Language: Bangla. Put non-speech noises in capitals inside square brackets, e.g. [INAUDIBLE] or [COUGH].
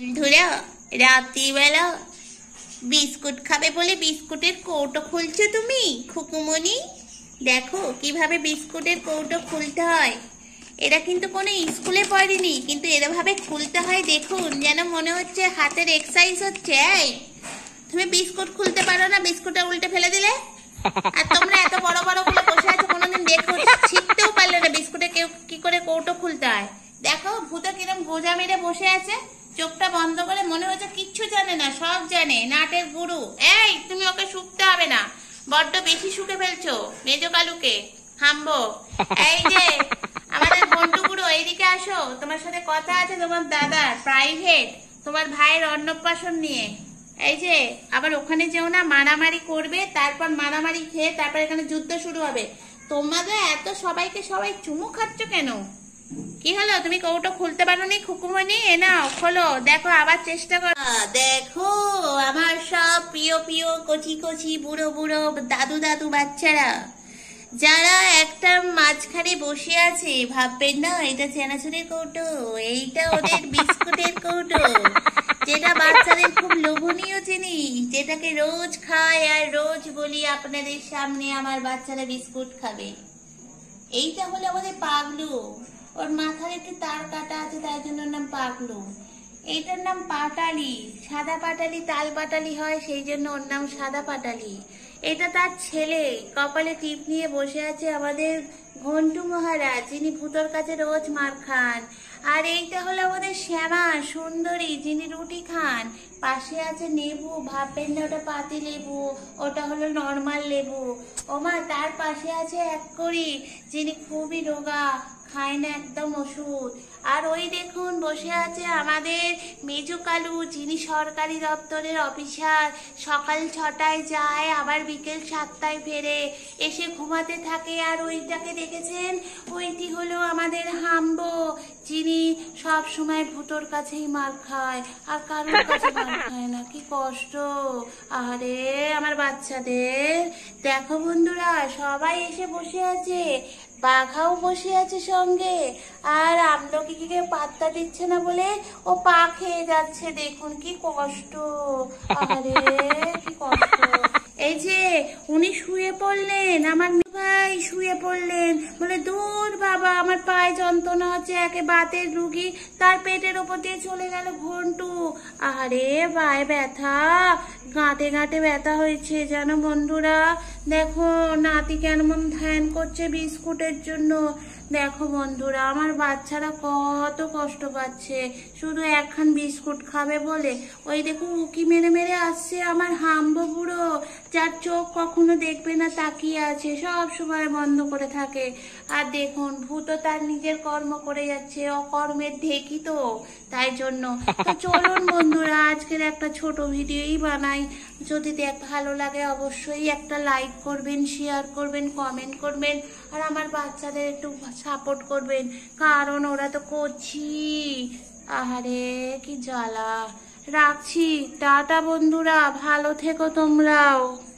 বন্ধুরা রাত্রিবেলা বিস্কুট খাবে বলে বিস্কুটের কৌটো খুলছো তুমি খুকুমনি দেখো কিভাবে বিস্কুটের কৌটো খুলতে হয় এরা কিন্তু কোনো স্কুলে পড়েনি কিন্তু এরাভাবে খুলতে হয় দেখুন যেন মনে হচ্ছে হাতের এক্সারসাইজ হচ্ছে এই তুমি বিস্কুট খুলতে পারো না বিস্কুটটা উল্টে ফেলে দিলে আর তোমরা এত বড় বড় গুলো বসে আছো কোনোদিন দেখো শিখতেও পারলে না বিস্কুটে কেউ কি করে কৌটো খুলতে হয় দেখো ভূত কিরম গোজা মেরে বসে আছে চোখটা বন্ধ করে মনে হচ্ছে কিচ্ছু জানে না সব জানে নাটের গুরু এই তুমি ওকে শুকতে হবে না বড্ড বেশি শুকে ফেলছো মেজো কালুকে হাম্বো এই যে আমাদের বন্ধু গুরু এইদিকে আসো তোমার সাথে কথা আছে তোমার দাদা প্রাইভেট তোমার ভাইয়ের অন্নপ্রাশন নিয়ে এই যে আবার ওখানে যেও না মারামারি করবে তারপর মারামারি খেয়ে তারপর এখানে যুদ্ধ শুরু হবে তোমাদের এত সবাইকে সবাই চুমু খাচ্ছ কেন কি হলো তুমি কৌটা খুলতে পারো নি খুকুমনি এ নাও খোলো দেখো আবার চেষ্টা করো দেখো আমার সব প্রিয় প্রিয় কচি কচি বুড়ো বুড়ো দাদু দাদু বাচ্চারা যারা একটা মাঝখানে বসে আছে ভাববেন না এটা চেনাচুরির কৌটো এইটা ওদের বিস্কুটের কৌটো যেটা বাচ্চাদের খুব লোভনীয় জিনিস যেটাকে রোজ খায় আর রোজ বলি আপনাদের সামনে আমার বাচ্চারা বিস্কুট খাবে এইটা হলো আমাদের পাগলু ওর মাথায় একটি তার কাটা আছে তাই জন্য নাম পাগলু এইটার নাম পাটালি সাদা পাটালি তাল পাটালি হয় সেই জন্য ওর নাম সাদা পাটালি এটা তার ছেলে কপালে টিপ নিয়ে বসে আছে আমাদের ঘন্টু মহারাজ যিনি ভূতর কাছে রোজ মার খান আর এইটা হলো আমাদের শ্যামা সুন্দরী যিনি রুটি খান পাশে আছে লেবু ভাববেন না ওটা পাতি লেবু ওটা হলো নর্মাল লেবু ওমা তার পাশে আছে এক করি যিনি খুবই রোগা খায় না একদম ওষুধ আর ওই দেখুন বসে আছে আমাদের মেজু কালু যিনি সরকারি দপ্তরের অফিসার সকাল ছটায় যায় আবার বিকেল সাতটায় ফেরে এসে ঘুমাতে থাকে আর ওইটাকে দেখেছেন ওইটি হলো আমাদের হাম্ব যিনি সব সময় ভুটোর কাছেই মার খায় আর কারোর কাছে মার খায় না কি কষ্ট আরে আমার বাচ্চাদের দেখো বন্ধুরা সবাই এসে বসে আছে বাঘাও বসে আছে সঙ্গে আর আমলকিকে পাত্তা দিচ্ছে না বলে ও পা খেয়ে যাচ্ছে দেখুন কি কষ্ট আরে কি কষ্ট এই যে উনি শুয়ে পড়লেন আমার ভাই শুয়ে পড়লেন বলে দূর বাবা আমার পায়ে যন্ত্রণা হচ্ছে একে বাতের রুগী তার পেটের ওপর দিয়ে চলে গেল ঘন্টু আরে ভাই ব্যথা গাঁটে গাঁটে ব্যথা হয়েছে জানো বন্ধুরা দেখো নাতি কেমন ধ্যান করছে বিস্কুটের জন্য দেখো বন্ধুরা আমার বাচ্চারা কত কষ্ট পাচ্ছে শুধু একখান বিস্কুট খাবে বলে ওই দেখো উকি মেরে মেরে আসছে আমার হাম্বো বুড়ো যার চোখ কখনো দেখবে না তাকিয়ে আছে সব সময় বন্ধ করে থাকে আর দেখুন ভূত তার নিজের কর্ম করে যাচ্ছে অকর্মের ঢেকি তো তাই জন্য [LAUGHS] চলুন বন্ধুরা আজকের একটা ছোট ভিডিওই বানাই যদি দেখ ভালো লাগে অবশ্যই একটা লাইক লাইক করবেন শেয়ার করবেন কমেন্ট করবেন আর আমার বাচ্চাদের একটু সাপোর্ট করবেন কারণ ওরা তো করছি আহারে কি জ্বালা রাখছি টাটা বন্ধুরা ভালো থেকো তোমরাও